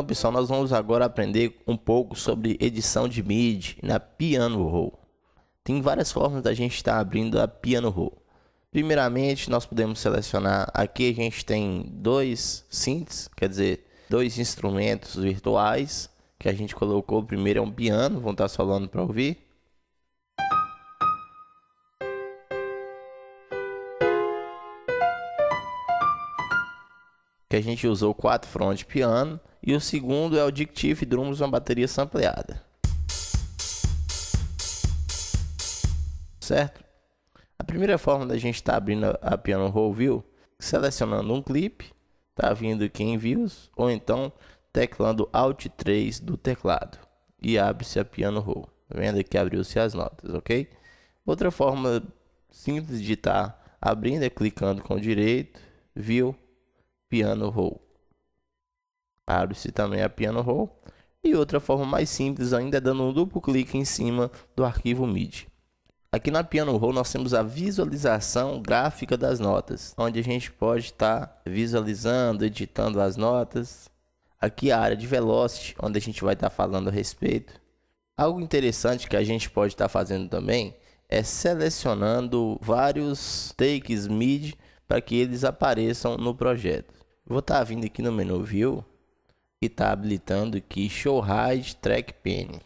Então, pessoal, nós vamos agora aprender um pouco sobre edição de MIDI na Piano Roll. Tem várias formas da gente estar tá abrindo a Piano Roll. Primeiramente, nós podemos selecionar aqui a gente tem dois synths, quer dizer, dois instrumentos virtuais que a gente colocou. O primeiro é um piano, vão estar tá solando para ouvir. que a gente usou quatro front piano e o segundo é o Dictive Drums, uma bateria sampleada. Certo? A primeira forma da gente estar tá abrindo a Piano Roll View, selecionando um clipe, tá vindo aqui em Views, ou então teclando Alt 3 do teclado e abre-se a Piano Roll. Tá vendo que abriu-se as notas, ok? Outra forma simples de estar tá abrindo é clicando com o direito, View, Piano Roll abre-se também a piano roll. E outra forma mais simples ainda é dando um duplo clique em cima do arquivo MIDI. Aqui na Piano Roll nós temos a visualização gráfica das notas, onde a gente pode estar tá visualizando, editando as notas. Aqui a área de velocity, onde a gente vai estar tá falando a respeito. Algo interessante que a gente pode estar tá fazendo também é selecionando vários takes MIDI para que eles apareçam no projeto. Vou estar vindo aqui no menu View que está habilitando aqui Show Ride Track Pane.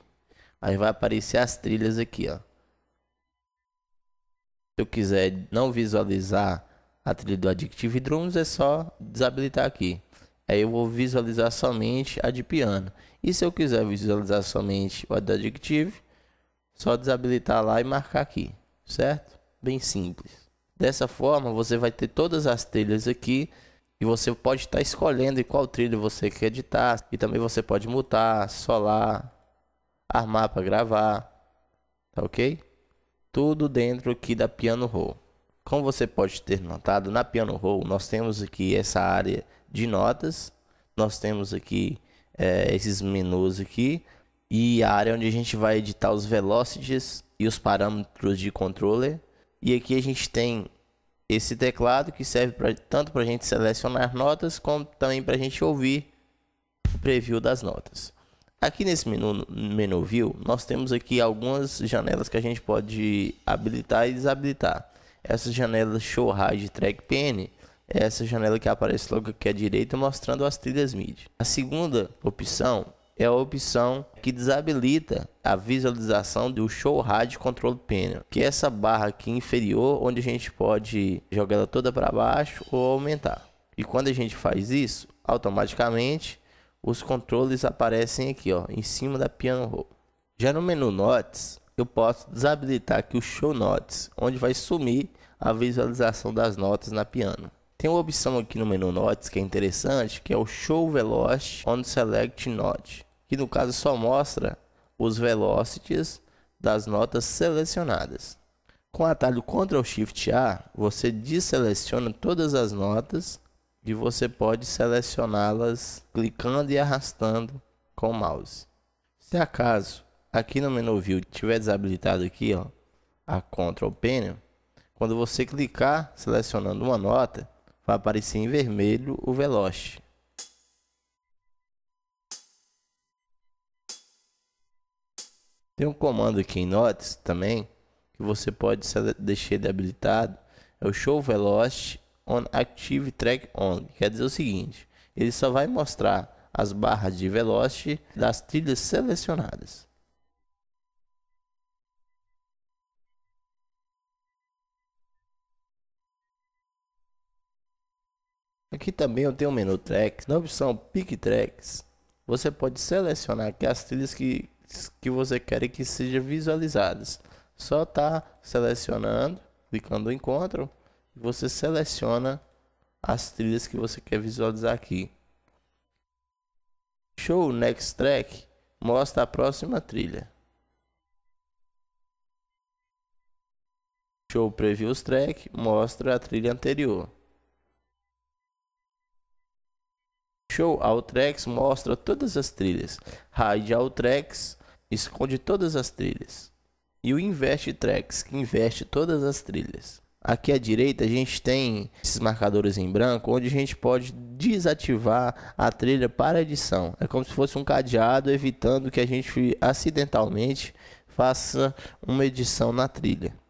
Aí vai aparecer as trilhas aqui, ó. Se eu quiser não visualizar a trilha do Addictive Drums, é só desabilitar aqui. Aí eu vou visualizar somente a de piano. E se eu quiser visualizar somente o da Addictive, só desabilitar lá e marcar aqui, certo? Bem simples. Dessa forma, você vai ter todas as trilhas aqui e você pode estar escolhendo em qual trilho você quer editar. E também você pode mutar, solar, armar para gravar. Tá ok? Tudo dentro aqui da Piano Roll. Como você pode ter notado, na Piano Roll nós temos aqui essa área de notas. Nós temos aqui é, esses menus aqui. E a área onde a gente vai editar os velocities e os parâmetros de controller. E aqui a gente tem esse teclado que serve pra, tanto para a gente selecionar notas como também para a gente ouvir o preview das notas. Aqui nesse menu, menu View, nós temos aqui algumas janelas que a gente pode habilitar e desabilitar. Essa janela Show Track Pen é essa janela que aparece logo aqui à direita mostrando as trilhas MIDI. A segunda opção é a opção que desabilita a visualização do show rádio Control panel, que é essa barra aqui inferior, onde a gente pode jogar ela toda para baixo ou aumentar. E quando a gente faz isso, automaticamente os controles aparecem aqui, ó, em cima da piano roll. Já no menu notes, eu posso desabilitar aqui o show notes, onde vai sumir a visualização das notas na piano. Tem uma opção aqui no menu Notes que é interessante, que é o Show Velocity on Select Note, que no caso só mostra os velocities das notas selecionadas. Com o atalho Ctrl Shift A, você deseleciona todas as notas e você pode selecioná-las clicando e arrastando com o mouse. Se acaso aqui no menu View tiver desabilitado aqui ó, a Ctrl Panel, quando você clicar selecionando uma nota, vai aparecer em vermelho o Veloce. Tem um comando aqui em Notes também que você pode deixar ele habilitado. É o Show veloce on Active Track Only. Quer dizer o seguinte, ele só vai mostrar as barras de veloce das trilhas selecionadas. Aqui também eu tenho o menu Tracks. Na opção Pick Tracks, você pode selecionar aqui as trilhas que, que você quer que sejam visualizadas. Só tá selecionando, clicando em Ctrl, você seleciona as trilhas que você quer visualizar aqui. Show Next Track mostra a próxima trilha. Show Previews Track mostra a trilha anterior. Show Altrex mostra todas as trilhas. Hide Altrex esconde todas as trilhas. E o Invest Tracks, que investe todas as trilhas. Aqui à direita a gente tem esses marcadores em branco, onde a gente pode desativar a trilha para edição. É como se fosse um cadeado, evitando que a gente acidentalmente faça uma edição na trilha.